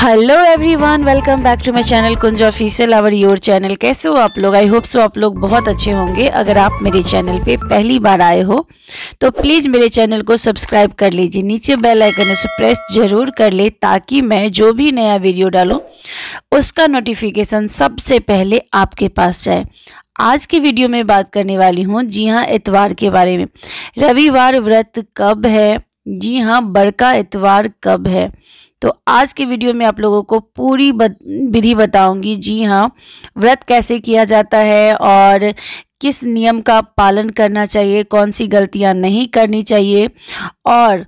hello everyone welcome back to my channel Kunj official our your channel कैसे हो आप लोग आई होप सो आप लोग बहुत अच्छे होंगे अगर आप मेरे चैनल पे पहली बार आए हो तो प्लीज़ मेरे चैनल को सब्सक्राइब कर लीजिए नीचे बेल आइकन उसे प्रेस जरूर कर ले ताकि मैं जो भी नया वीडियो डालूँ उसका नोटिफिकेशन सबसे पहले आपके पास जाए आज की वीडियो में बात करने वाली हूँ जी हाँ एतवार के बारे में रविवार व्रत कब है जी हाँ बड़का एतवार कब है तो आज के वीडियो में आप लोगों को पूरी विधि बताऊंगी जी हाँ व्रत कैसे किया जाता है और किस नियम का पालन करना चाहिए कौन सी गलतियाँ नहीं करनी चाहिए और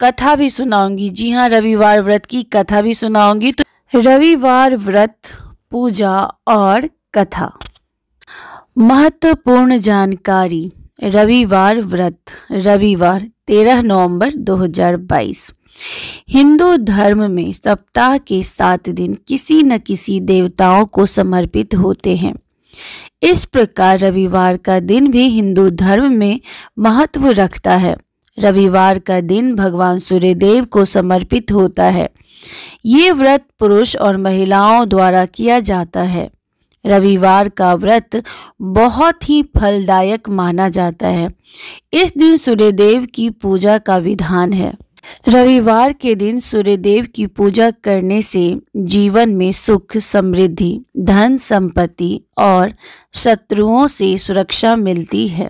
कथा भी सुनाऊंगी जी हाँ रविवार व्रत की कथा भी सुनाऊंगी तो रविवार व्रत पूजा और कथा महत्वपूर्ण जानकारी रविवार व्रत रविवार 13 नवंबर 2022 हिंदू धर्म में सप्ताह के सात दिन किसी न किसी देवताओं को समर्पित होते हैं इस प्रकार रविवार का दिन भी हिंदू धर्म में महत्व रखता है रविवार का दिन भगवान सूर्य देव को समर्पित होता है ये व्रत पुरुष और महिलाओं द्वारा किया जाता है रविवार का व्रत बहुत ही फलदायक माना जाता है इस दिन सूर्यदेव की पूजा का विधान है रविवार के दिन सूर्यदेव की पूजा करने से जीवन में सुख समृद्धि धन संपत्ति और शत्रुओं से सुरक्षा मिलती है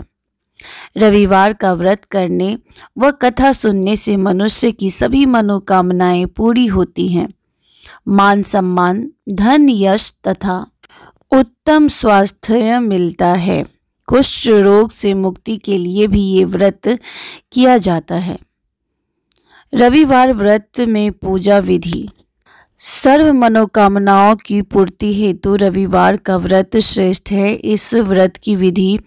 रविवार का व्रत करने व कथा सुनने से मनुष्य की सभी मनोकामनाएं पूरी होती हैं मान सम्मान धन यश तथा उत्तम स्वास्थ्य मिलता है कुष्ठ रोग से मुक्ति के लिए भी ये व्रत किया जाता है रविवार व्रत में पूजा विधि सर्व मनोकामनाओं की पूर्ति हेतु रविवार का व्रत श्रेष्ठ है इस व्रत की विधि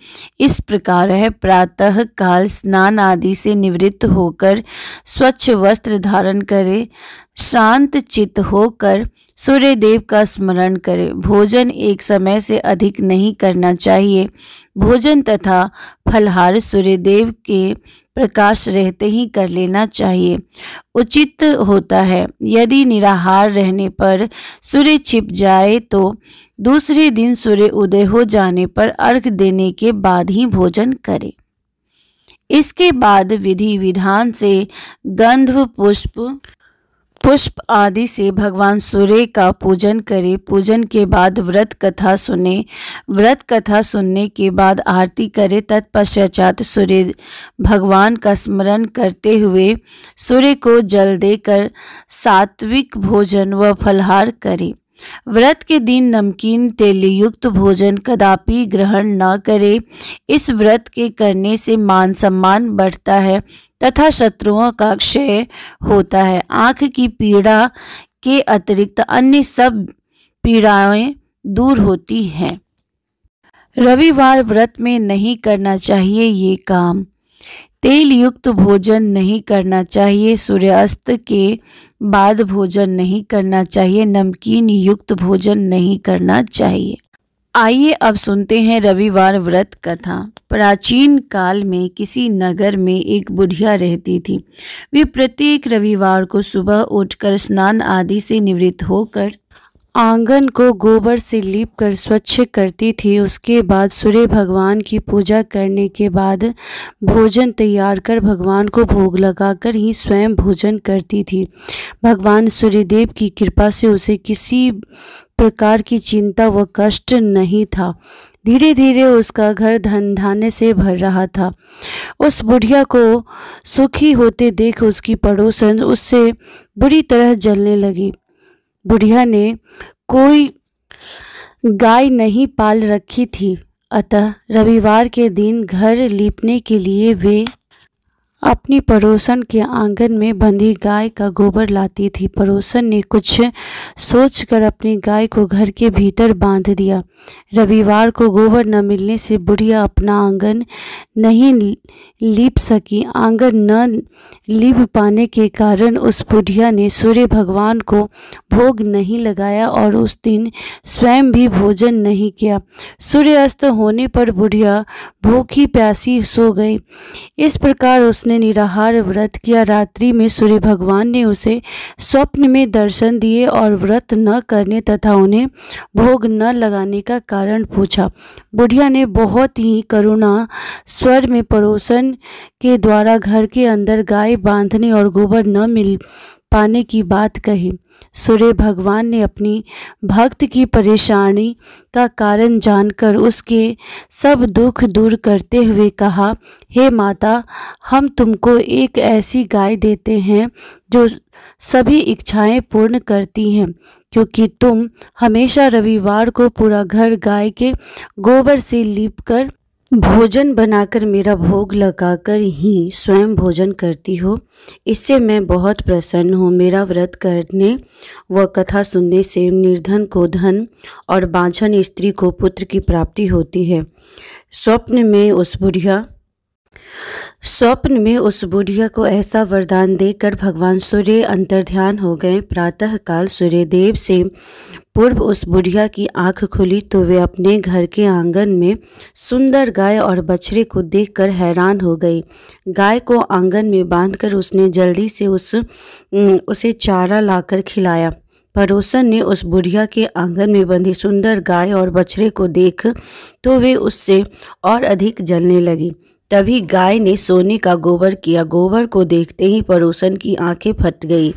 इस प्रकार है प्रातः काल स्नान आदि से निवृत्त होकर स्वच्छ वस्त्र धारण करें शांत चित्त होकर सूर्य देव का स्मरण करें भोजन एक समय से अधिक नहीं करना चाहिए भोजन तथा फलहार सूर्य देव के प्रकाश रहते ही कर लेना चाहिए उचित होता है यदि निराहार रहने पर सूर्य छिप जाए तो दूसरे दिन सूर्य उदय हो जाने पर अर्घ देने के बाद ही भोजन करें इसके बाद विधि विधान से गंधव पुष्प पुष्प आदि से भगवान सूर्य का पूजन करें पूजन के बाद व्रत कथा सुने व्रत कथा सुनने के बाद आरती करें तत्पश्चात सूर्य भगवान का स्मरण करते हुए सूर्य को जल देकर सात्विक भोजन व फलहार करें व्रत के दिन नमकीन तेलयुक्त भोजन कदापि ग्रहण न करें इस व्रत के करने से मान सम्मान बढ़ता है तथा शत्रुओं का क्षय होता है आँख की पीड़ा के अतिरिक्त अन्य सब पीड़ाएं दूर होती हैं रविवार व्रत में नहीं करना चाहिए ये काम तेल युक्त भोजन नहीं करना चाहिए सूर्यास्त के बाद भोजन नहीं करना चाहिए नमकीन युक्त भोजन नहीं करना चाहिए आइए अब सुनते हैं रविवार व्रत कथा प्राचीन काल में किसी नगर में एक बुढ़िया रहती थी वे प्रत्येक रविवार को सुबह उठकर स्नान आदि से निवृत्त होकर आंगन को गोबर से लीप कर स्वच्छ करती थी उसके बाद सूर्य भगवान की पूजा करने के बाद भोजन तैयार कर भगवान को भोग लगाकर ही स्वयं भोजन करती थी भगवान सूर्यदेव की कृपा से उसे किसी प्रकार की चिंता व कष्ट नहीं था धीरे धीरे उसका घर धन धाने से भर रहा था उस बुढ़िया को सुखी होते देख उसकी पड़ोसन उससे बुरी तरह जलने लगी बुढ़िया ने कोई गाय नहीं पाल रखी थी अतः रविवार के दिन घर लीपने के लिए वे अपनी पड़ोसन के आंगन में बंधी गाय का गोबर लाती थी पड़ोसन ने कुछ सोचकर अपनी गाय को घर के भीतर बांध दिया रविवार को गोबर न मिलने से बुढ़िया अपना आंगन नहीं लीप सकी आंगन न लीप पाने के कारण उस बुढ़िया ने सूर्य भगवान को भोग नहीं लगाया और उस दिन स्वयं भी भोजन नहीं किया सूर्यास्त होने पर बुढ़िया भूखी प्यासी सो गई इस प्रकार उसने उसने निराहार व्रत किया रात्रि में सूर्य भगवान ने उसे स्वप्न में दर्शन दिए और व्रत न करने तथा उन्हें भोग न लगाने का कारण पूछा बुढ़िया ने बहुत ही करुणा स्वर में पड़ोसन के द्वारा घर के अंदर गाय बांधने और गोबर न मिल पाने की बात कही सूर्य भगवान ने अपनी भक्त की परेशानी का कारण जानकर उसके सब दुख दूर करते हुए कहा हे माता हम तुमको एक ऐसी गाय देते हैं जो सभी इच्छाएं पूर्ण करती हैं क्योंकि तुम हमेशा रविवार को पूरा घर गाय के गोबर से लीप कर भोजन बनाकर मेरा भोग लगाकर ही स्वयं भोजन करती हो इससे मैं बहुत प्रसन्न हूँ मेरा व्रत करने व कथा सुनने से निर्धन को धन और बांझन स्त्री को पुत्र की प्राप्ति होती है स्वप्न में उस बुढ़िया स्वप्न में उस बुढ़िया को ऐसा वरदान देकर भगवान सूर्य अंतर्ध्यान हो गए प्रातःकाल सूर्यदेव से पूर्व उस बुढ़िया की आंख खुली तो वे अपने घर के आंगन में सुंदर गाय और बछड़े को देखकर हैरान हो गई गाय को आंगन में बांधकर उसने जल्दी से उस उसे चारा लाकर खिलाया पड़ोसन ने उस बुढ़िया के आंगन में बंधी सुंदर गाय और बछड़े को देख तो वे उससे और अधिक जलने लगी तभी गाय ने सोने का गोबर किया गोबर को देखते ही पड़ोसन की आंखें फट गई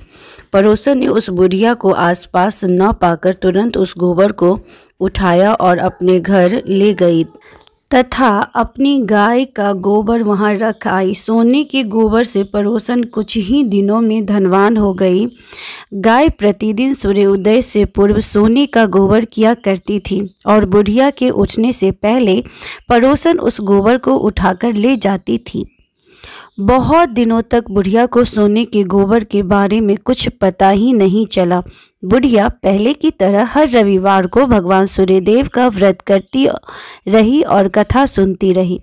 पड़ोसन ने उस बुढ़िया को आसपास न पाकर तुरंत उस गोबर को उठाया और अपने घर ले गई तथा अपनी गाय का गोबर वहाँ रख आई सोने के गोबर से परोसन कुछ ही दिनों में धनवान हो गई गाय प्रतिदिन सूर्योदय से पूर्व सोने का गोबर किया करती थी और बुढ़िया के उठने से पहले परोसन उस गोबर को उठाकर ले जाती थी बहुत दिनों तक बुढ़िया को सोने के गोबर के बारे में कुछ पता ही नहीं चला बुढ़िया पहले की तरह हर रविवार को भगवान सूर्यदेव का व्रत करती रही और कथा सुनती रही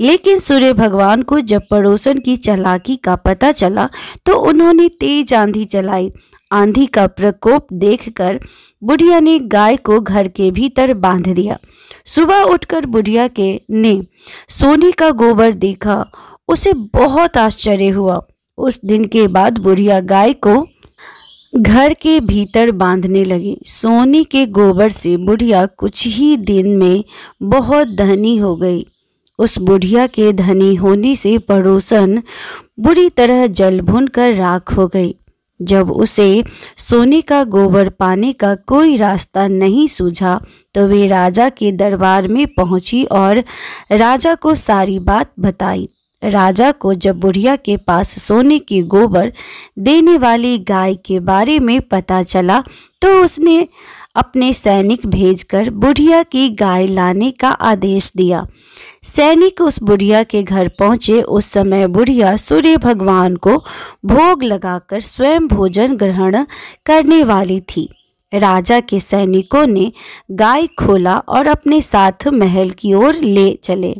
लेकिन सूर्य भगवान को जब पड़ोसन की चलाकी का पता चला तो उन्होंने तेज आंधी चलाई आंधी का प्रकोप देखकर बुढ़िया ने गाय को घर के भीतर बांध दिया सुबह उठकर बुढ़िया के ने सोने का गोबर देखा उसे बहुत आश्चर्य हुआ उस दिन के बाद बुढ़िया गाय को घर के भीतर बांधने लगी सोने के गोबर से बुढ़िया कुछ ही दिन में बहुत धनी हो गई उस बुढ़िया के धनी होने से पड़ोसन बुरी तरह जल भुन कर राख हो गई जब उसे सोने का गोबर पाने का कोई रास्ता नहीं सूझा तो वे राजा के दरबार में पहुंची और राजा को सारी बात बताई राजा को जब बुढ़िया के पास सोने की गोबर देने वाली गाय के बारे में पता चला तो उसने अपने सैनिक भेजकर बुढ़िया की गाय लाने का आदेश दिया सैनिक उस बुढ़िया के घर पहुंचे उस समय बुढ़िया सूर्य भगवान को भोग लगाकर स्वयं भोजन ग्रहण करने वाली थी राजा के सैनिकों ने गाय खोला और अपने साथ महल की ओर ले चले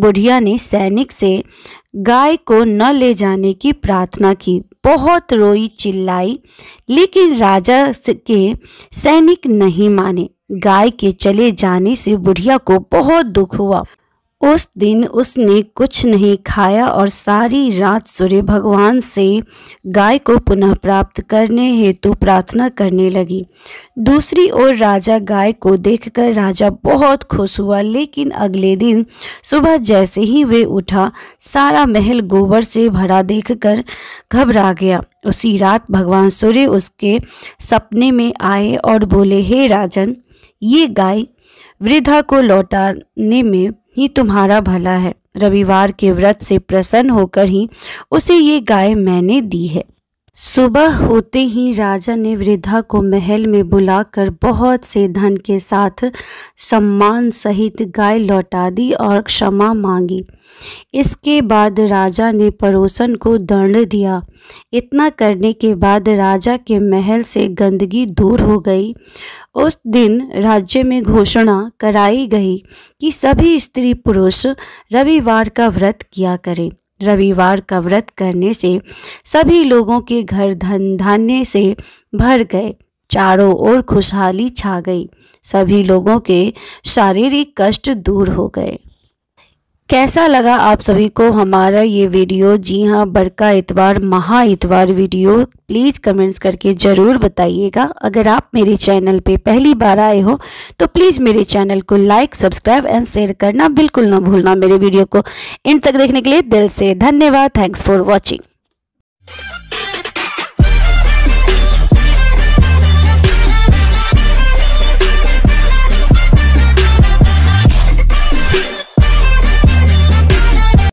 बुढ़िया ने सैनिक से गाय को न ले जाने की प्रार्थना की बहुत रोई चिल्लाई लेकिन राजा के सैनिक नहीं माने गाय के चले जाने से बुढ़िया को बहुत दुख हुआ उस दिन उसने कुछ नहीं खाया और सारी रात सूर्य भगवान से गाय को पुनः प्राप्त करने हेतु प्रार्थना करने लगी दूसरी ओर राजा गाय को देखकर राजा बहुत खुश हुआ लेकिन अगले दिन सुबह जैसे ही वे उठा सारा महल गोबर से भरा देखकर घबरा गया उसी रात भगवान सूर्य उसके सपने में आए और बोले हे राजन ये गाय वृद्धा को लौटाने में ही तुम्हारा भला है रविवार के व्रत से प्रसन्न होकर ही उसे ये गाय मैंने दी है सुबह होते ही राजा ने वृद्धा को महल में बुलाकर बहुत से धन के साथ सम्मान सहित गाय लौटा दी और क्षमा मांगी इसके बाद राजा ने पड़ोसन को दंड दिया इतना करने के बाद राजा के महल से गंदगी दूर हो गई उस दिन राज्य में घोषणा कराई गई कि सभी स्त्री पुरुष रविवार का व्रत किया करें रविवार का व्रत करने से सभी लोगों के घर धन धान्य से भर गए चारों ओर खुशहाली छा गई सभी लोगों के शारीरिक कष्ट दूर हो गए कैसा लगा आप सभी को हमारा ये वीडियो जी हाँ बड़का इतवार महा इतवार वीडियो प्लीज़ कमेंट्स करके ज़रूर बताइएगा अगर आप मेरे चैनल पे पहली बार आए हो तो प्लीज़ मेरे चैनल को लाइक सब्सक्राइब एंड शेयर करना बिल्कुल ना भूलना मेरे वीडियो को इन तक देखने के लिए दिल से धन्यवाद थैंक्स फॉर वॉचिंग